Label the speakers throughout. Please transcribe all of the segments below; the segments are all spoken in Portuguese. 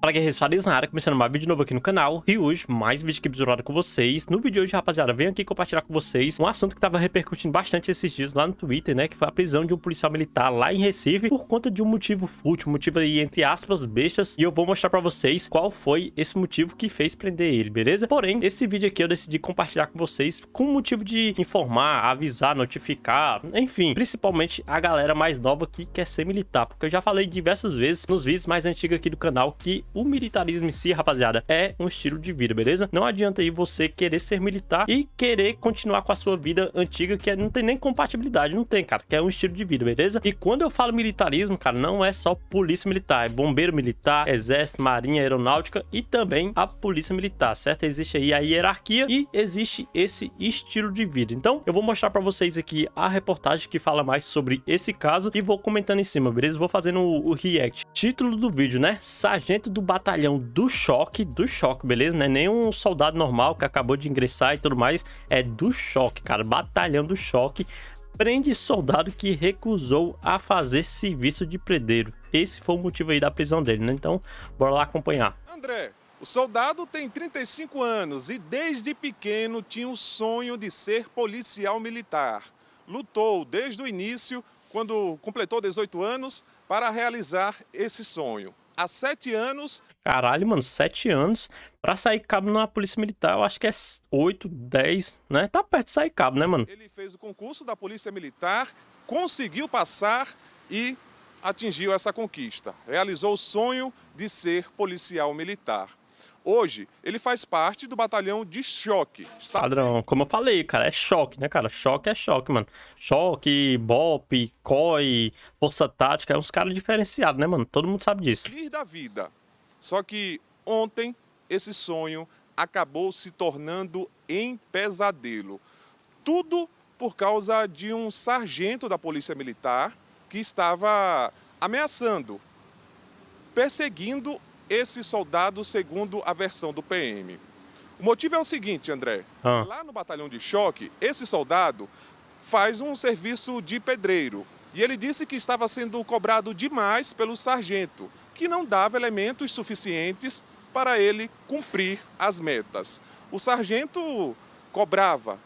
Speaker 1: Fala guerreiros, Farias na área, começando mais vídeo novo aqui no canal E hoje, mais vídeo aqui do com vocês No vídeo de hoje, rapaziada, venho aqui compartilhar com vocês Um assunto que tava repercutindo bastante esses dias lá no Twitter, né Que foi a prisão de um policial militar lá em Recife Por conta de um motivo fútil, um motivo aí, entre aspas, bestas E eu vou mostrar pra vocês qual foi esse motivo que fez prender ele, beleza? Porém, esse vídeo aqui eu decidi compartilhar com vocês Com o motivo de informar, avisar, notificar Enfim, principalmente a galera mais nova que quer ser militar Porque eu já falei diversas vezes nos vídeos mais antigos aqui do canal que o militarismo em si, rapaziada, é um estilo de vida, beleza? Não adianta aí você querer ser militar e querer continuar com a sua vida antiga, que é, não tem nem compatibilidade, não tem, cara, que é um estilo de vida, beleza? E quando eu falo militarismo, cara, não é só polícia militar, é bombeiro militar, exército, marinha, aeronáutica e também a polícia militar, certo? Existe aí a hierarquia e existe esse estilo de vida. Então, eu vou mostrar para vocês aqui a reportagem que fala mais sobre esse caso e vou comentando em cima, beleza? Vou fazendo o react. Título do vídeo, né? Sargento do batalhão do choque, do choque, beleza? Não é nem um soldado normal que acabou de ingressar e tudo mais. É do choque, cara. Batalhão do choque prende soldado que recusou a fazer serviço de predeiro. Esse foi o motivo aí da prisão dele, né? Então, bora lá acompanhar.
Speaker 2: André, o soldado tem 35 anos e desde pequeno tinha o sonho de ser policial militar. Lutou desde o início, quando completou 18 anos, para realizar esse sonho há sete anos.
Speaker 1: Caralho, mano, sete anos. Pra sair cabo na Polícia Militar, eu acho que é oito, dez, né? Tá perto de sair cabo, né, mano?
Speaker 2: Ele fez o concurso da Polícia Militar, conseguiu passar e atingiu essa conquista. Realizou o sonho de ser policial militar. Hoje, ele faz parte do batalhão de choque. Está... Padrão,
Speaker 1: como eu falei, cara, é choque, né, cara? Choque é choque, mano. Choque, bop, COI, força tática, é uns caras diferenciados, né, mano? Todo mundo sabe disso.
Speaker 2: Ir da vida. Só que ontem, esse sonho acabou se tornando em pesadelo. Tudo por causa de um sargento da Polícia Militar que estava ameaçando, perseguindo esse soldado, segundo a versão do PM. O motivo é o seguinte, André. Ah. Lá no batalhão de choque, esse soldado faz um serviço de pedreiro. E ele disse que estava sendo cobrado demais pelo sargento, que não dava elementos suficientes para ele cumprir as metas. O sargento cobrava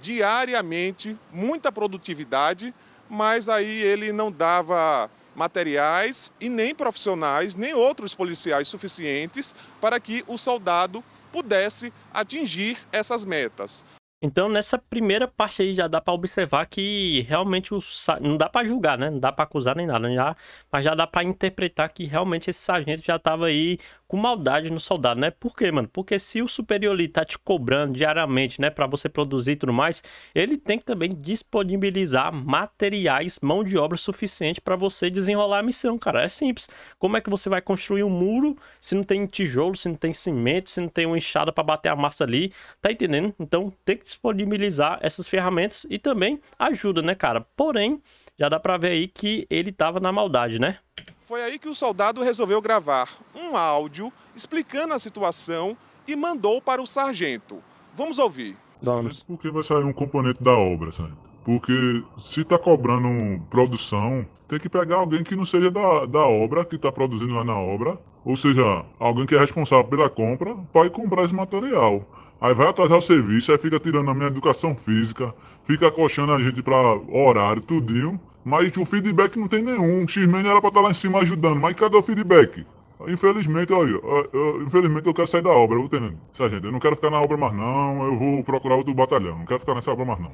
Speaker 2: diariamente muita produtividade, mas aí ele não dava materiais e nem profissionais, nem outros policiais suficientes para que o soldado pudesse atingir essas metas.
Speaker 1: Então, nessa primeira parte aí já dá para observar que realmente o não dá para julgar, né? Não dá para acusar nem nada, né? já, mas já dá para interpretar que realmente esse sargento já estava aí com maldade no soldado, né? Por quê, mano? Porque se o superior ali tá te cobrando diariamente, né, para você produzir e tudo mais, ele tem que também disponibilizar materiais, mão de obra suficiente para você desenrolar a missão, cara. É simples. Como é que você vai construir um muro se não tem tijolo, se não tem cimento, se não tem uma enxada para bater a massa ali? Tá entendendo? Então, tem que disponibilizar essas ferramentas e também ajuda, né, cara? Porém, já dá para ver aí que ele tava na maldade, né?
Speaker 2: Foi aí que o soldado resolveu gravar um áudio explicando a situação e mandou para o sargento. Vamos ouvir.
Speaker 1: Por porque vai sair um componente da obra, sargento. Porque se tá cobrando produção, tem que pegar alguém que não seja da, da obra, que tá produzindo lá na obra. Ou seja, alguém que é responsável pela compra, pode comprar esse material. Aí vai atrasar o serviço, aí fica tirando a minha educação física, fica coxando a gente para horário, tudinho. Mas o feedback não tem nenhum. X-Men era pra estar tá lá em cima ajudando, mas cadê o feedback? Infelizmente, olha, infelizmente eu quero sair da obra, eu entendendo. Sargento, eu não quero ficar na obra mais não, eu vou procurar outro batalhão, não quero ficar nessa obra mais não.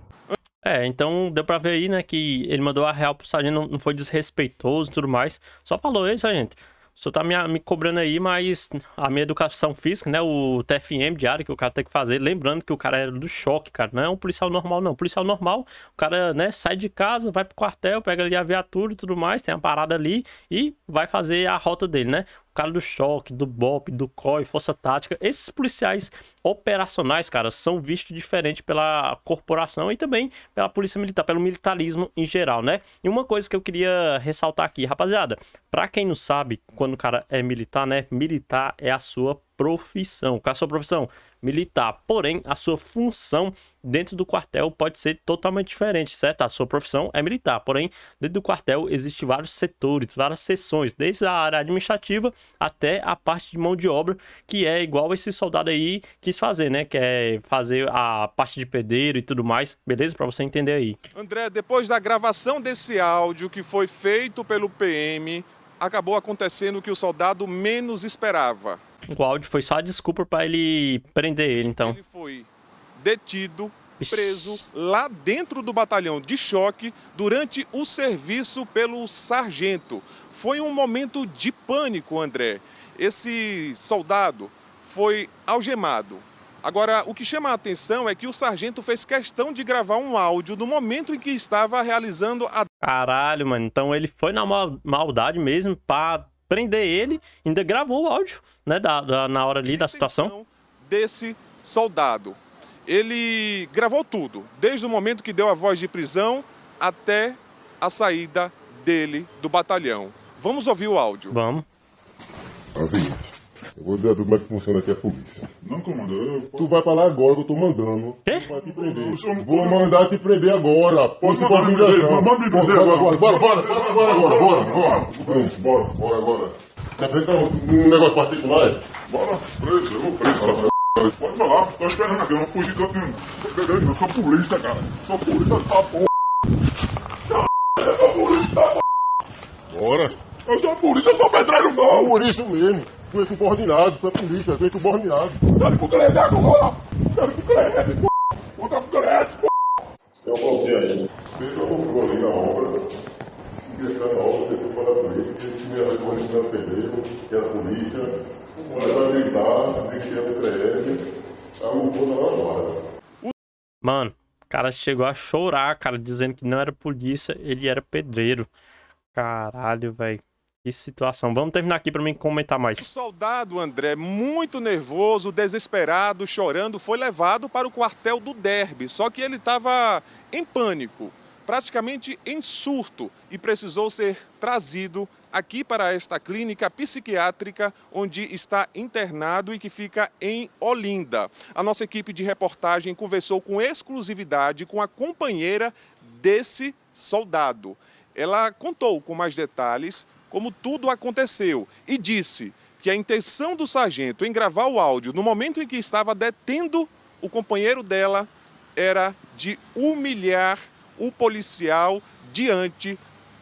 Speaker 1: É, então deu pra ver aí, né, que ele mandou a real pro sargento, não foi desrespeitoso e tudo mais. Só falou ele, sargento senhor tá me, me, cobrando aí, mas a minha educação física, né? O TFM diário que o cara tem que fazer. Lembrando que o cara era do choque, cara. Não é um policial normal, não. Policial normal, o cara, né, sai de casa, vai pro quartel, pega ali a viatura e tudo mais, tem a parada ali e vai fazer a rota dele, né? cara do choque, do BOP, do COI, força tática. Esses policiais operacionais, cara, são vistos diferente pela corporação e também pela polícia militar, pelo militarismo em geral, né? E uma coisa que eu queria ressaltar aqui, rapaziada, para quem não sabe, quando o cara é militar, né? Militar é a sua profissão. Qual é a sua profissão? militar. Porém, a sua função dentro do quartel pode ser totalmente diferente, certo? A sua profissão é militar, porém, dentro do quartel existem vários setores, várias seções, desde a área administrativa até a parte de mão de obra, que é igual esse soldado aí quis fazer, né? Que é fazer a parte de pedreiro e tudo mais, beleza? Para você entender aí.
Speaker 2: André, depois da gravação desse áudio que foi feito pelo PM, acabou acontecendo o que o soldado menos esperava
Speaker 1: o áudio foi só a desculpa para ele prender ele, então. Ele
Speaker 2: foi detido, preso lá dentro do batalhão de choque durante o serviço pelo sargento. Foi um momento de pânico, André. Esse soldado foi algemado. Agora, o que chama a atenção é que o sargento fez questão de gravar um áudio no momento em que estava realizando a. Caralho,
Speaker 1: mano. Então ele foi na maldade mesmo para prender ele, ainda gravou o áudio, né, da, da na hora ali da situação.
Speaker 2: Desse soldado. Ele gravou tudo, desde o momento que deu a voz de prisão até a saída dele do batalhão. Vamos ouvir o áudio.
Speaker 1: Vamos. Ouvir. Vou dizer como é que funciona aqui é a polícia.
Speaker 2: Não, comandante, eu... Tu vai pra lá agora que eu tô mandando. Quê? Vai te prender. Senhor... Vou mandar te prender agora. Posso com humilhação. Manda me prender agora. Bora, bora, bora, bora, bora, bora, bora. Bora, bora, bora. bora. Quer tentar é um negócio particular? Bora, preso, eu vou preso. Pode falar, tô esperando aqui, eu não fugi de canto nenhum. eu sou polícia, cara. Sou polícia
Speaker 1: dessa porra. Eu sou polícia da porra. Bora. Eu sou polícia, eu sou pedreiro não. Por polícia mesmo. Tu é subordinado,
Speaker 2: tu é polícia, tu é subordinado. Sabe com crédito agora? Sabe com crédito, p***. Bota com crédito, p***. Seu Claudinho aí, o controle na obra.
Speaker 1: Se entrar na obra, depois para a polícia, que esse dinheiro vai pedreiro, que a polícia. Ela vai gritar, que é a PTR. Ela não na hora. Mano, o cara chegou a chorar, cara, dizendo que não era polícia, ele era pedreiro. Caralho, velho. Que situação. Vamos terminar aqui para mim comentar mais. O
Speaker 2: soldado André, muito nervoso, desesperado, chorando, foi levado para o quartel do Derby. Só que ele estava em pânico, praticamente em surto, e precisou ser trazido aqui para esta clínica psiquiátrica onde está internado e que fica em Olinda. A nossa equipe de reportagem conversou com exclusividade com a companheira desse soldado. Ela contou com mais detalhes como tudo aconteceu e disse que a intenção do sargento em gravar o áudio no momento em que estava detendo o companheiro dela era de humilhar o policial diante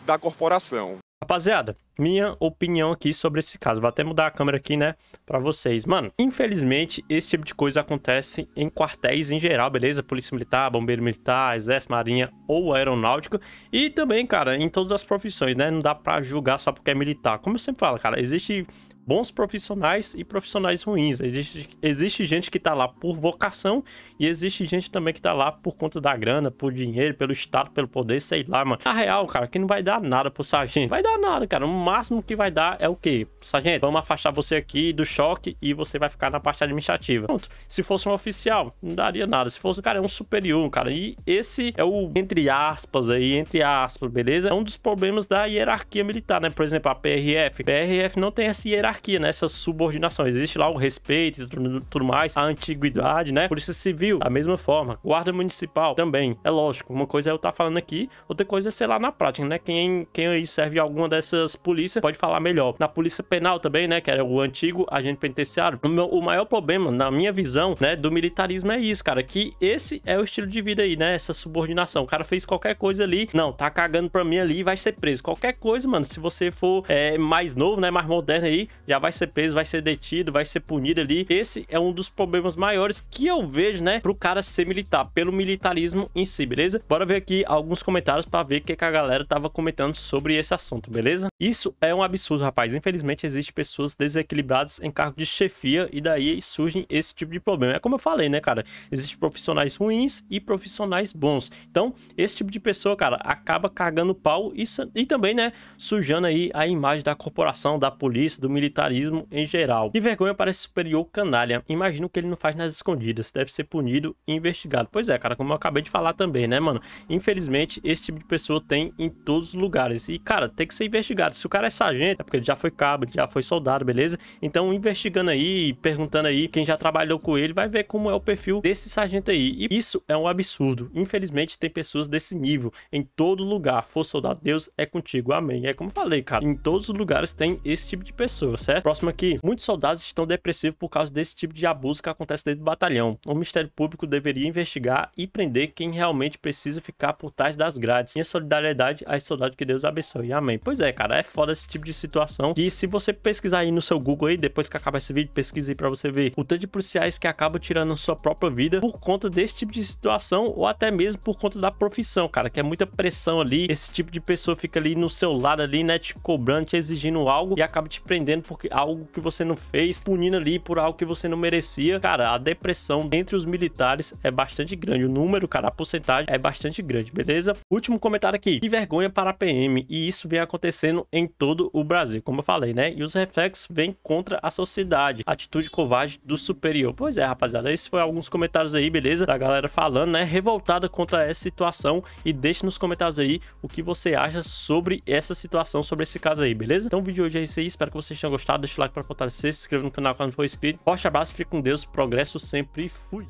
Speaker 2: da corporação. Rapaziada,
Speaker 1: minha opinião aqui sobre esse caso. Vou até mudar a câmera aqui, né, pra vocês. Mano, infelizmente, esse tipo de coisa acontece em quartéis em geral, beleza? Polícia Militar, Bombeiro Militar, Exército, Marinha ou Aeronáutica. E também, cara, em todas as profissões, né? Não dá pra julgar só porque é militar. Como eu sempre falo, cara, existe bons profissionais e profissionais ruins. Existe, existe gente que está lá por vocação e existe gente também que está lá por conta da grana, por dinheiro, pelo Estado, pelo poder, sei lá, mano. Na real, cara, que não vai dar nada pro sargento. Vai dar nada, cara. O máximo que vai dar é o quê? Sargento, vamos afastar você aqui do choque e você vai ficar na parte administrativa. Pronto. Se fosse um oficial, não daria nada. Se fosse, cara, é um superior, cara. E esse é o, entre aspas aí, entre aspas, beleza? É um dos problemas da hierarquia militar, né? Por exemplo, a PRF. PRF não tem essa hierarquia hierarquia, né? Essa subordinação. Existe lá o respeito e tudo, mais, a antiguidade, né? Polícia Civil, da mesma forma. Guarda Municipal também. É lógico, uma coisa é eu estar tá falando aqui, outra coisa é sei lá na prática, né? Quem, quem aí serve alguma dessas polícias pode falar melhor. Na Polícia Penal também, né? Que era o antigo agente penitenciário. O, meu, o maior problema, na minha visão, né? Do militarismo é isso, cara. Que esse é o estilo de vida aí, né? Essa subordinação. O cara fez qualquer coisa ali, não, tá cagando pra mim ali vai ser preso. Qualquer coisa, mano, se você for é, mais novo, né? Mais moderno aí, já vai ser preso, vai ser detido, vai ser punido ali. Esse é um dos problemas maiores que eu vejo, né, pro cara ser militar, pelo militarismo em si, beleza? Bora ver aqui alguns comentários para ver o que, que a galera tava comentando sobre esse assunto, beleza? Isso é um absurdo, rapaz. Infelizmente, existem pessoas desequilibradas em cargo de chefia e daí surgem esse tipo de problema. É como eu falei, né, cara? Existem profissionais ruins e profissionais bons. Então, esse tipo de pessoa, cara, acaba cagando pau e, e também, né, sujando aí a imagem da corporação, da polícia, do militar militarismo em geral. Que vergonha parece superior canalha. Imagino que ele não faz nas escondidas. Deve ser punido e investigado. Pois é, cara, como eu acabei de falar também, né, mano? Infelizmente, esse tipo de pessoa tem em todos os lugares. E, cara, tem que ser investigado. Se o cara é sargento, é porque ele já foi cabo, já foi soldado, beleza? Então, investigando aí, perguntando aí, quem já trabalhou com ele, vai ver como é o perfil desse sargento aí. E isso é um absurdo. Infelizmente, tem pessoas desse nível em todo lugar. For soldado, Deus é contigo. Amém. É como eu falei, cara. Em todos os lugares tem esse tipo de pessoas certo? Próximo aqui. Muitos soldados estão depressivos por causa desse tipo de abuso que acontece dentro do batalhão. O Ministério Público deveria investigar e prender quem realmente precisa ficar por trás das grades. Minha solidariedade a esse soldado que Deus abençoe. Amém. Pois é, cara, é foda esse tipo de situação. E se você pesquisar aí no seu Google aí, depois que acabar esse vídeo, pesquise aí pra você ver o tanto de policiais que acabam tirando sua própria vida por conta desse tipo de situação ou até mesmo por conta da profissão, cara, que é muita pressão ali. Esse tipo de pessoa fica ali no seu lado ali, né, te cobrando, te exigindo algo e acaba te prendendo por porque algo que você não fez, punindo ali por algo que você não merecia. Cara, a depressão entre os militares é bastante grande. O número, cara, a porcentagem é bastante grande, beleza? Último comentário aqui. Que vergonha para a PM. E isso vem acontecendo em todo o Brasil, como eu falei, né? E os reflexos vêm contra a sociedade. Atitude covarde do superior. Pois é, rapaziada. Esses foi alguns comentários aí, beleza? Da galera falando, né? Revoltada contra essa situação. E deixe nos comentários aí o que você acha sobre essa situação, sobre esse caso aí, beleza? Então o vídeo de hoje é isso aí. Espero que vocês tenham gostado gostado, deixa o like para fortalecer, se inscreva no canal caso não for inscrito. Forte abraço, fique com Deus, progresso sempre e fui!